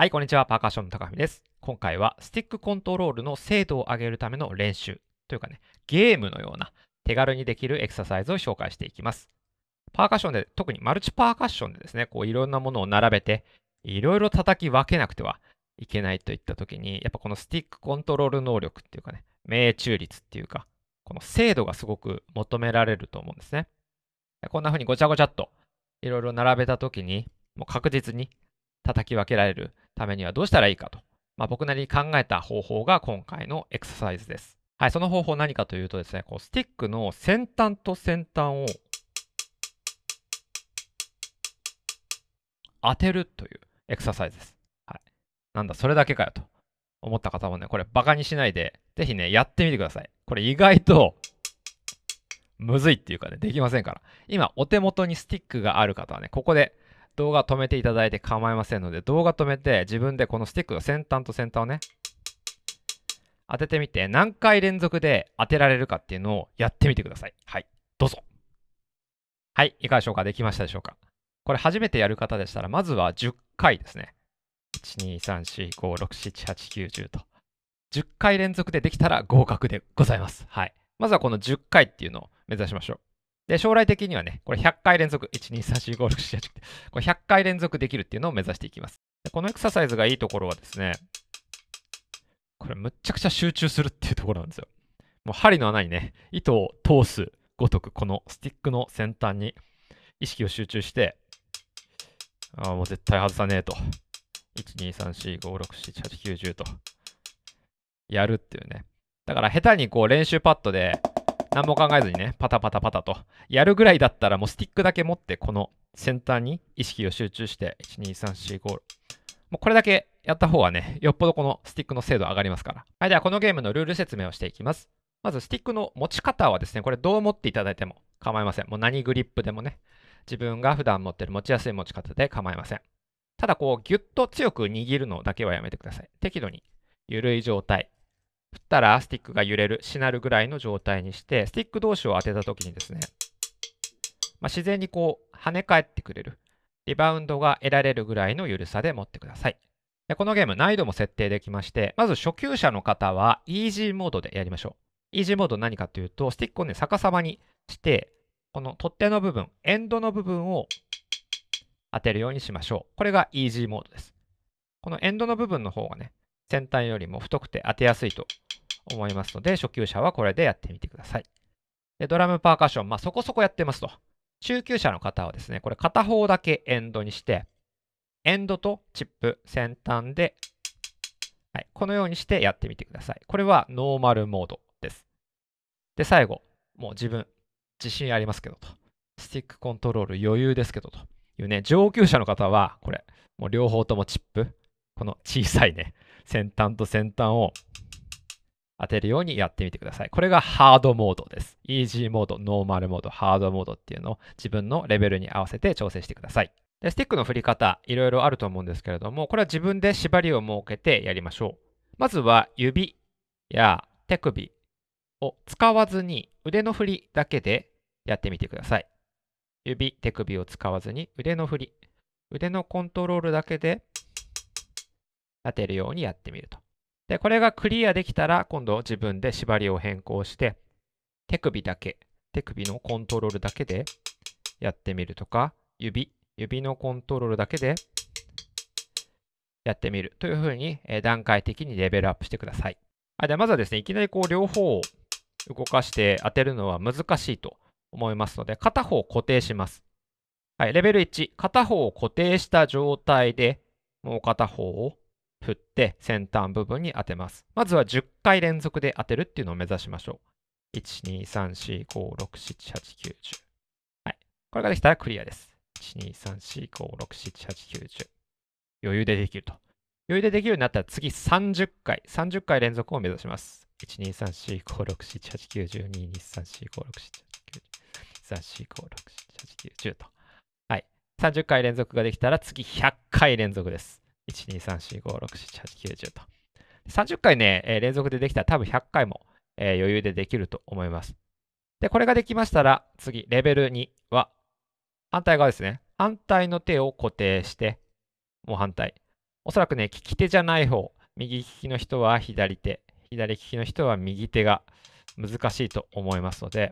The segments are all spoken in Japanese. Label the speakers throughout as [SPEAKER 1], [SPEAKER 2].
[SPEAKER 1] はい、こんにちは。パーカッションの高文です。今回はスティックコントロールの精度を上げるための練習というかね、ゲームのような手軽にできるエクササイズを紹介していきます。パーカッションで、特にマルチパーカッションでですね、こういろんなものを並べて、いろいろ叩き分けなくてはいけないといった時に、やっぱこのスティックコントロール能力っていうかね、命中率っていうか、この精度がすごく求められると思うんですね。こんな風にごちゃごちゃっといろいろ並べた時に、もう確実に叩き分けられるためにはどうしたらいいかと、まあ、僕なりに考えた方法が今回のエクササイズです。はい、その方法何かというとですね、こうスティックの先端と先端を当てるというエクササイズです。はい、なんだ、それだけかよと思った方もね、これバカにしないで、ぜひね、やってみてください。これ意外とむずいっていうかね、できませんから。今、お手元にスティックがある方はね、ここで動画止めていただいて構いませんので、動画止めて自分でこのスティックの先端と先端をね、当ててみて何回連続で当てられるかっていうのをやってみてください。はい、どうぞ。はい、いかがでしょうかできましたでしょうかこれ初めてやる方でしたら、まずは10回ですね。1,2,3,4,5,6,7,8,9,10と。10回連続でできたら合格でございます。はい。まずはこの10回っていうのを目指しましょう。で、将来的にはね、これ100回連続、1、2、3、4、5、6、7、8、これ100回連続できるっていうのを目指していきます。このエクササイズがいいところはですね、これむっちゃくちゃ集中するっていうところなんですよ。もう針の穴にね、糸を通すごとく、このスティックの先端に意識を集中して、ああ、もう絶対外さねえと。1、2、3、4、5、6、7、8、9、10と。やるっていうね。だから下手にこう練習パッドで何も考えずにね、パタパタパタと。やるぐらいだったら、もうスティックだけ持って、この先端に意識を集中して、1、2、3、4、5、もうこれだけやった方はね、よっぽどこのスティックの精度上がりますから。はい、ではこのゲームのルール説明をしていきます。まず、スティックの持ち方はですね、これどう持っていただいても構いません。もう何グリップでもね、自分が普段持ってる持ちやすい持ち方で構いません。ただ、こう、ぎゅっと強く握るのだけはやめてください。適度に、緩い状態。振ったらスティックが揺れる、しなるぐらいの状態にして、スティック同士を当てた時にですね、まあ、自然にこう跳ね返ってくれる、リバウンドが得られるぐらいの緩さで持ってください。でこのゲーム難易度も設定できまして、まず初級者の方はイージーモードでやりましょう。イージーモード何かというと、スティックをね、逆さまにして、この取っ手の部分、エンドの部分を当てるようにしましょう。これがイージーモードです。このエンドの部分の方がね、先端よりも太くて当てやすいと思いますので、初級者はこれでやってみてください。でドラムパーカッション、まあ、そこそこやってますと。中級者の方はですね、これ片方だけエンドにして、エンドとチップ先端で、はい、このようにしてやってみてください。これはノーマルモードです。で、最後、もう自分、自信ありますけどと。スティックコントロール余裕ですけどというね、上級者の方は、これ、もう両方ともチップ、この小さいね、先端と先端を当てるようにやってみてください。これがハードモードです。イージーモード、ノーマルモード、ハードモードっていうのを自分のレベルに合わせて調整してください。でスティックの振り方、いろいろあると思うんですけれども、これは自分で縛りを設けてやりましょう。まずは指や手首を使わずに腕の振りだけでやってみてください。指、手首を使わずに腕の振り、腕のコントロールだけで当てるようにやってみると。で、これがクリアできたら、今度自分で縛りを変更して、手首だけ、手首のコントロールだけでやってみるとか、指、指のコントロールだけでやってみるというふうに、え段階的にレベルアップしてください。あでまずはですね、いきなりこう両方を動かして当てるのは難しいと思いますので、片方を固定します。はい、レベル1、片方を固定した状態で、もう片方を振って先端部分に当てます。まずは10回連続で当てるっていうのを目指しましょう。1、2、3、4、5、6、7、8、9、10。
[SPEAKER 2] はい。これができた
[SPEAKER 1] らクリアです。1、2、3、4、5、6、7、8、9、10。余裕でできると。余裕でできるようになったら次30回、30回連続を目指します。1、2、3、4、5、6、7、8、9、10、2、2、3、4、5、6、7、8、9、10、3、4、5、6、7、8、9、10と。はい。30回連続ができたら次100回連続です。1,2,3,4,5,6,7,8,9,10と。30回ね、えー、連続でできたら多分100回も、えー、余裕でできると思います。で、これができましたら、次、レベル2は、反対側ですね。反対の手を固定して、もう反対。おそらくね、利き手じゃない方、右利きの人は左手、左利きの人は右手が難しいと思いますので、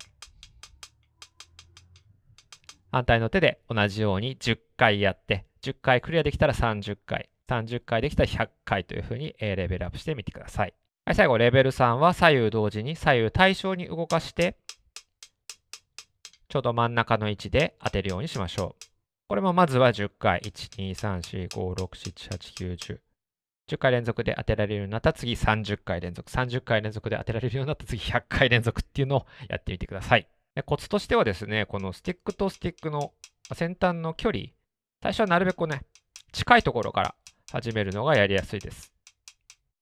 [SPEAKER 1] 反対の手で同じように10回やって、10回クリアできたら30回。30回できたら100回というふうに、えレベルアップしてみてください。はい、最後、レベル3は左右同時に左右対称に動かして、ちょうど真ん中の位置で当てるようにしましょう。これもまずは10回、1、2、3、4、5、6、7、8、9、10。10回連続で当てられるようになった次30回連続、30回連続で当てられるようになった次100回連続っていうのをやってみてください。でコツとしてはですね、このスティックとスティックの先端の距離、最初はなるべくね、近いところから始めるのがやりやすいです。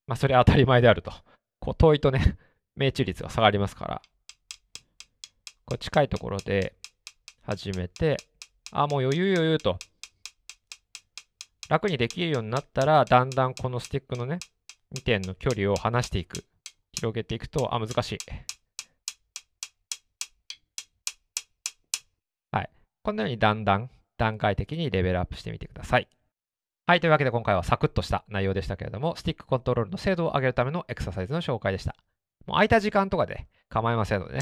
[SPEAKER 1] まあ、それは当たり前であると。こう遠いとね 命中率が下がりますから。こう近いところで始めて、あ、もう余裕余裕と。楽にできるようになったら、だんだんこのスティックのね、2点の距離を離していく。広げていくと、あ、難しい。はい。このようにだんだん段階的にレベルアップしてみてください。はい。というわけで今回はサクッとした内容でしたけれども、スティックコントロールの精度を上げるためのエクササイズの紹介でした。もう空いた時間とかで構いませんのでね、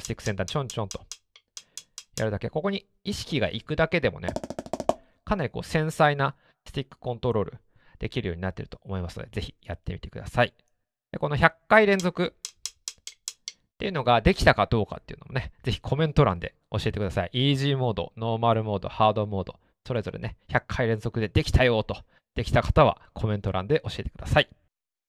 [SPEAKER 1] スティックセンターちょんちょんとやるだけ、ここに意識が行くだけでもね、かなりこう繊細なスティックコントロールできるようになっていると思いますので、ぜひやってみてください。でこの100回連続っていうのができたかどうかっていうのもね、ぜひコメント欄で教えてください。イージーモード、ノーマルモード、ハードモード、それぞれね、100回連続でできたよと、できた方はコメント欄で教えてください。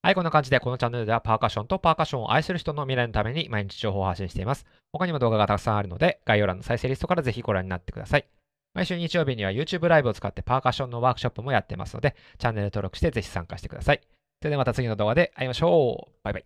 [SPEAKER 1] はい、こんな感じで、このチャンネルではパーカッションとパーカッションを愛する人の未来のために毎日情報を発信しています。他にも動画がたくさんあるので、概要欄の再生リストからぜひご覧になってください。毎週日曜日には YouTube ライブを使ってパーカッションのワークショップもやってますので、チャンネル登録してぜひ参加してください。それではまた次の動画で会いましょう。バイバイ。